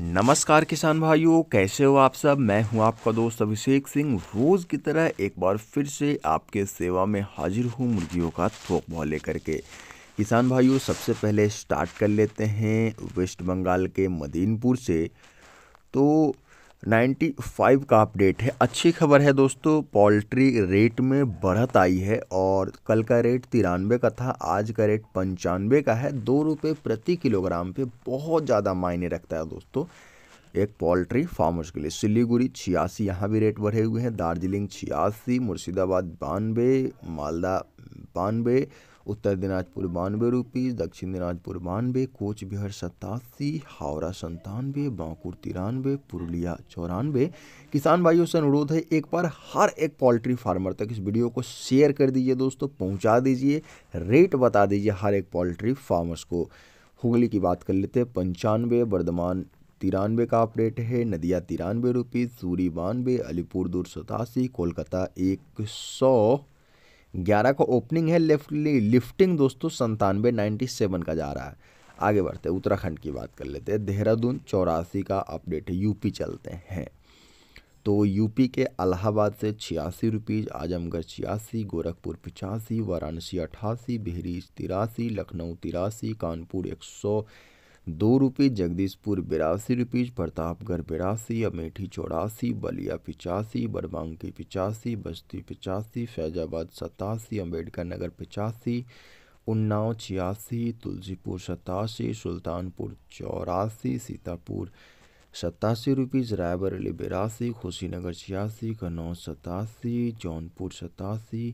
नमस्कार किसान भाइयों कैसे हो आप सब मैं हूं आपका दोस्त अभिषेक सिंह रोज की तरह एक बार फिर से आपके सेवा में हाजिर हूं मुर्गियों का थोक भाव लेकर के किसान भाइयों सबसे पहले स्टार्ट कर लेते हैं वेस्ट बंगाल के मदीनपुर से तो 95 का अपडेट है अच्छी खबर है दोस्तों पोल्ट्री रेट में बढ़त आई है और कल का रेट तिरानवे का था आज का रेट पंचानवे का है दो रुपये प्रति किलोग्राम पे बहुत ज़्यादा मायने रखता है दोस्तों एक पोल्ट्री फार्मर्स के लिए सिलीगुड़ी छियासी यहाँ भी रेट बढ़े हुए हैं दार्जिलिंग छियासी मुर्शिदाबाद बानवे मालदा बानवे उत्तर दिनाजपुर बानवे रुपीज़ दक्षिण दिनाजपुर बानवे कोच बिहार सतासी हावड़ा संतानवे बांकुर तिरानवे पुरुलिया चौरानवे किसान भाइयों से अनुरोध है एक बार हर एक पोल्ट्री फार्मर तक इस वीडियो को शेयर कर दीजिए दोस्तों पहुंचा दीजिए रेट बता दीजिए हर एक पोल्ट्री फार्मर्स को हुगली की बात कर लेते हैं पंचानवे वर्धमान तिरानवे का आप रेट है नदिया तिरानवे रुपीज़ सूरी बानवे अलीपुर दूर सतासी कोलकाता एक सौ ग्यारह का ओपनिंग है लेफ्ट लिफ्टिंग दोस्तों संतानवे नाइन्टी सेवन का जा रहा है आगे बढ़ते हैं उत्तराखंड की बात कर लेते हैं देहरादून चौरासी का अपडेट है यूपी चलते हैं तो यूपी के अलाहाबाद से छियासी रुपीज़ आजमगढ़ छियासी गोरखपुर पचासी वाराणसी अट्ठासी बहरीज तिरासी लखनऊ तिरासी कानपुर एक सौ दो रुपये जगदीशपुर बिरासी रुपीज प्रतापगढ़ बिरासी अमेठी चौरासी बलिया पिचासी बड़बांकी पिचासी बस्ती पिचासी फैजाबाद सतासी अम्बेडकर नगर पिचासी उन्नाव छियासी तुलसीपुर सतासी सुल्तानपुर चौरासी सीतापुर सतासी रुपीज़ रायबरेली बिरासी खुशीनगर छियासी कन्नौज सतासी जौनपुर सतासी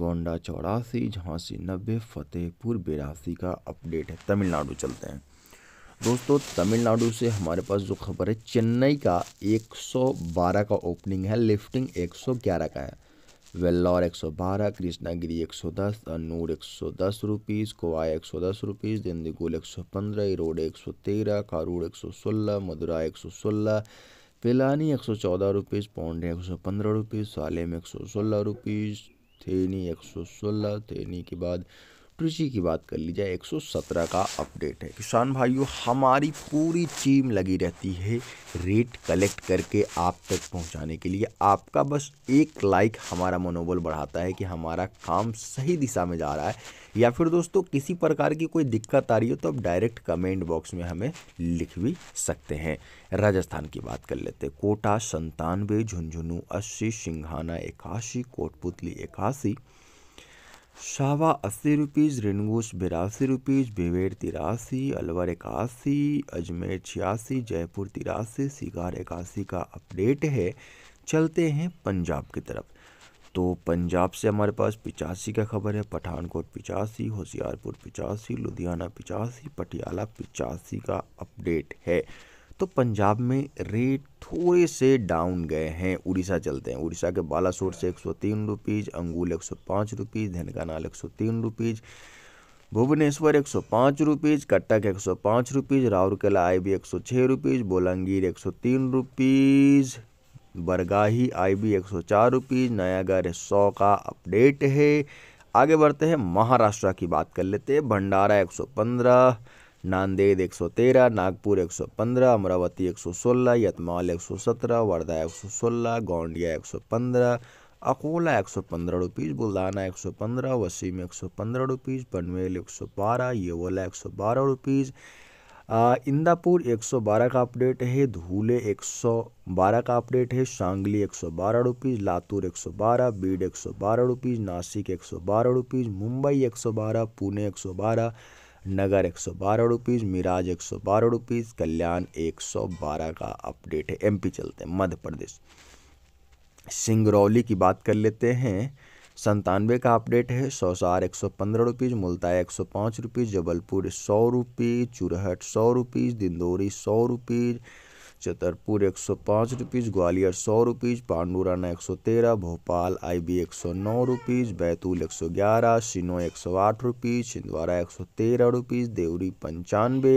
गोंडा चौरासी झांसी नब्बे फतेहपुर बिरासी का अपडेट है तमिलनाडु चलते हैं दोस्तों तमिलनाडु से हमारे पास जो खबर है चेन्नई का 112 का ओपनिंग है लिफ्टिंग 111 का है वेल्लौर 112 कृष्णागिरी एक सौ दस अनूर एक सौ दस रुपीज़ कोवा एक सौ दस रुपीज़ दिंदीगुल एक सौ पंद्रह इरोडे एक सौ तेरह कारूड़ एक सौ सोलह मदुरा एक सौ सोलह पिलानी एक सौ चौदह रुपीज़ पौंडे एक सौ पंद्रह रुपीज़ सालेम एक सौ सोलह रुपीज़ थेनी एक सौ सोलह थेनी के बाद कृषि की बात कर एक सौ 117 का अपडेट है किसान भाइयों हमारी पूरी टीम लगी रहती है रेट कलेक्ट करके आप तक पहुंचाने के लिए आपका बस एक लाइक हमारा मनोबल बढ़ाता है कि हमारा काम सही दिशा में जा रहा है या फिर दोस्तों किसी प्रकार की कोई दिक्कत आ रही हो तो आप डायरेक्ट कमेंट बॉक्स में हमें लिख भी सकते हैं राजस्थान की बात कर लेते हैं कोटा संतानवे झुंझुनू अस्सी सिंघाना इक्यासी कोटपुतली इक्यासी शावा अस्सी रुपीज़ रेनगूस बिरासी रुपीज़ बेवेर तिरासी अलवर इक्यासी अजमेर छियासी जयपुर तिरासी सिगार इक्यासी का अपडेट है चलते हैं पंजाब की तरफ तो पंजाब से हमारे पास पिचासी का खबर है पठानकोट पिचासी होशियारपुर पिचासी लुधियाना पिचासी पटियाला पिचासी का अपडेट है तो पंजाब में रेट थोड़े से डाउन गए हैं उड़ीसा चलते हैं उड़ीसा के बालासोर से एक सौ तीन रुपीज़ अंगूल एक सौ पाँच रुपीज़ धनकानाल एक सौ तीन रुपीज़ भुवनेश्वर एक सौ पाँच रुपीज़ कटक एक सौ पाँच रुपीज़ राउरकेला आई बी एक सौ छः रुपीज़ बोलंगीर एक सौ तीन रुपीज़ बरगाही आई बी एक सौ चार रुपीज़ नयागढ़ सौ का अपडेट है आगे बढ़ते हैं महाराष्ट्र की बात कर लेते हैं भंडारा एक सौ पंद्रह नांदेड़ 113, नागपुर 115, अमरावती 116, यतमाल 117, वर्धा 116, गोंडिया 115, अकोला 115 रुपीज़ बुल्दाना पंद्रह वसीम 115 रुपीज़, पनवेल एक येवला बारह रुपीज़, इंदापुर 112 का अपडेट है धूले 112 का अपडेट है Sangli 112 rupees Latur 112 Beed 112 rupees Nashik 112 rupees Mumbai 112 Pune 112 Nagar एक सौ बारह रुपीज़ मिराज एक सौ बारह रुपीज़ कल्याण एक सौ बारह का अपडेट है एमपी चलते हैं मध्य प्रदेश सिंगरौली की बात कर लेते हैं संतानवे का अपडेट है सौसार एक सौ पंद्रह रुपीज़ मुल्ताई एक सौ पाँच रुपीज़ जबलपुर सौ रुपीज़ चुरहट सौ रुपीज़ दिंदौरी सौ रुपीज़ छतरपुर एक सौ पाँच रुपीज़ ग्वालियर सौ रुपीज़ पांडुराना एक सौ तेरह भोपाल आई बी एक सौ नौ रुपीज़ बैतूल एक सौ ग्यारह सिनो एक सौ आठ रुपीज़ छिंदवाड़ा एक सौ तेरह रुपीज़ देवरी पंचानवे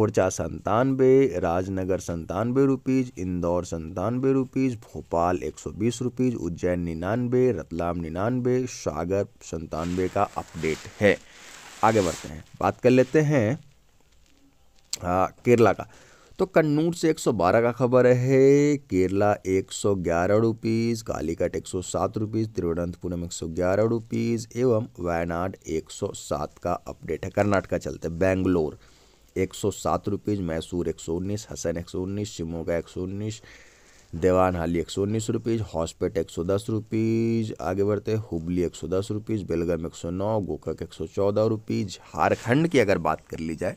ओरछा संतानवे राजनगर संतानवे रुपीज़ इंदौर संतानवे रुपीज़ भोपाल एक सौ बीस रुपीज़ उज्जैन निन्यानवे रतलाम निन्यानवे सागर संतानवे का अपडेट है आगे बढ़ते हैं बात कर लेते हैं आ, हाँ, केरला का तो कन्नूर से 112 का खबर है केरला एक सौ ग्यारह रुपीज़ कालीकट एक सौ सात रुपीज़ तिरुवनंतपुरम एक सौ ग्यारह रुपीज़ एवं वायनाड एक सौ सात का अपडेट है कर्नाटका चलते बेंगलोर एक सौ सात रुपीज़ मैसूर एक सौ उन्नीस हसन एक सौ उन्नीस शिमोगा एक सौ उन्नीस देवान हाली एक सौ उन्नीस रुपीज़ हॉस्पेट एक सौ दस रुपीज़ आगे बढ़ते हुबली एक सौ दस रुपीज़ बेलगम एक सौ नौ गोकक एक सौ चौदह रुपीज़ झारखंड की अगर बात कर ली जाए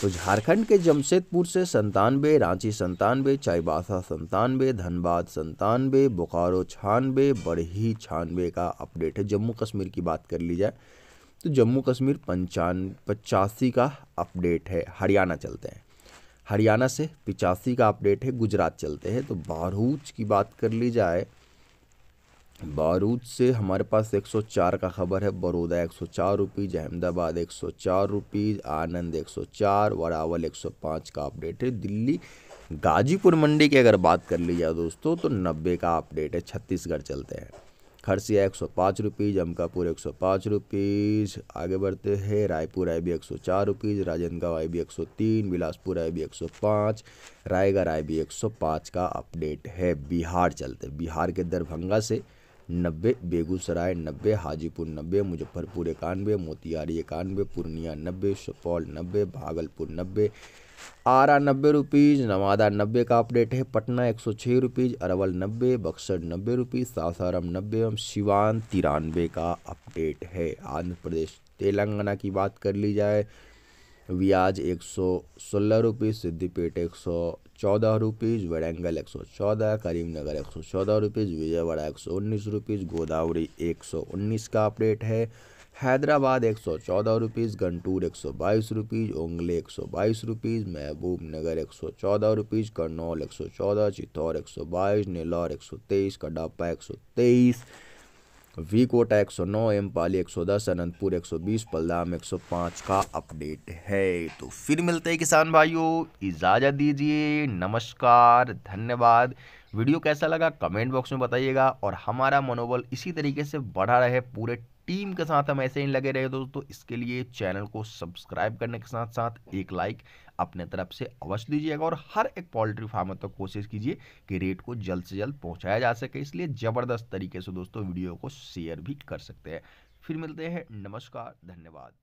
तो झारखंड के जमशेदपुर से संतानवे रांची संतानवे चाईबासा संतानवे धनबाद संतानवे बोकारो छानवे बड़ही छानवे का अपडेट है जम्मू कश्मीर की बात कर ली जाए तो जम्मू कश्मीर पंचान पचासी का अपडेट है हरियाणा चलते हैं हरियाणा से पिचासी का अपडेट है गुजरात चलते हैं तो बारूच की बात कर ली जाए बारूद से हमारे पास 104 का खबर है बड़ौदा 104 रुपीज़ अहमदाबाद 104 रुपीज़ आनंद 104 वरावल 105 का अपडेट है दिल्ली गाजीपुर मंडी की अगर बात कर ली जाए दोस्तों तो 90 का अपडेट है छत्तीसगढ़ चलते हैं खरसिया एक सौ पाँच रुपीज़ अमकापुर एक सौ पाँच रुपीज़ आगे बढ़ते हैं रायपुर आई बी एक सौ चार रुपीज़ राजनांदगांव आई बी एक सौ तीन बिलासपुर आई बी एक सौ पाँच रायगढ़ आई बी एक सौ पाँच का अपडेट है बिहार चलते बिहार के दरभंगा से नब्बे बेगूसराय नब्बे हाजीपुर नब्बे मुजफ्फरपुर इक्यानवे मोतिहारी इक्यानवे पूर्णिया नब्बे सुपौल नब्बे भागलपुर नब्बे आरा नब्बे रुपीज़ नवादा नब्बे का अपडेट है पटना एक सौ छः रुपीज़ अरवल नब्बे बक्सर नब्बे रुपीज़ सासाराम नब्बे एवं सिवान तिरानवे का अपडेट है आंध्र प्रदेश तेलंगाना की बात कर ली जाए ब्याज एक सौ सोलह रुपीज़ सिद्दीपेट एक सौ चौदह रुपीज़ वरेंगल एक सौ चौदह करीमनगर एक सौ चौदह रुपीज़ विजयवाड़ा एक सौ उन्नीस रुपीज़ गोदावरी एक सौ उन्नीस का अपडेट है हैदराबाद एक सौ चौदह रुपीज़ गंटूर एक सौ बाईस रुपीज़ ओंगले एक सौ बाईस रुपीज़ महबूब नगर एक सौ चौदह रुपीज़ करनौल एक सौ चौदह चित्तौर एक सौ बाईस नेलौर एक सौ तेईस कडापा एक सौ तेईस वी कोटा एक सौ नौ एम पाली एक सौ दस अनंतपुर एक सौ बीस पलदाम एक सौ पाँच का अपडेट है तो फिर मिलते हैं किसान भाइयों इजाज़त दीजिए नमस्कार धन्यवाद वीडियो कैसा लगा कमेंट बॉक्स में बताइएगा और हमारा मनोबल इसी तरीके से बढ़ा रहे पूरे टीम के साथ हम ऐसे ही लगे रहे दोस्तों इसके लिए चैनल को सब्सक्राइब करने के साथ साथ एक लाइक अपने तरफ से अवश्य दीजिएगा और हर एक पोल्ट्री फार्मर तक तो कोशिश कीजिए कि रेट को जल्द से जल्द पहुंचाया जा सके इसलिए ज़बरदस्त तरीके से दोस्तों वीडियो को शेयर भी कर सकते हैं फिर मिलते हैं नमस्कार धन्यवाद